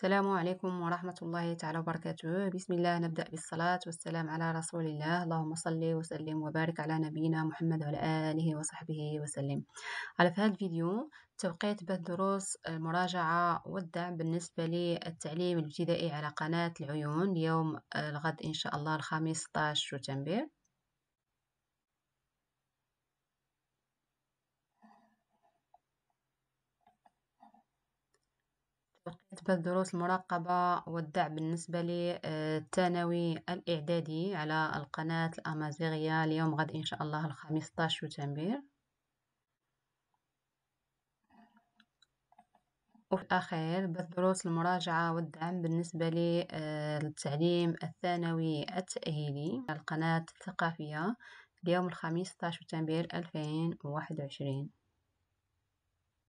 السلام عليكم ورحمة الله تعالى وبركاته بسم الله نبدأ بالصلاة والسلام على رسول الله اللهم صل وسلم وبارك على نبينا محمد وعلى آله وصحبه وسلم على في هذا الفيديو توقيت بث دروس المراجعة والدعم بالنسبة للتعليم الابتدائي على قناة العيون يوم الغد إن شاء الله الخامس 16 شتنبر بالنسبة دروس المراقبة والدعم بالنسبة للثانوي آه، الإعدادي على القناة الأمازيغية اليوم غد إن شاء الله الخمسطاش شتنبير وفي الأخير بالدروس المراجعة والدعم بالنسبة للتعليم آه، الثانوي التأهيلي على القناة الثقافية اليوم الخميس 16 شتنبير 2021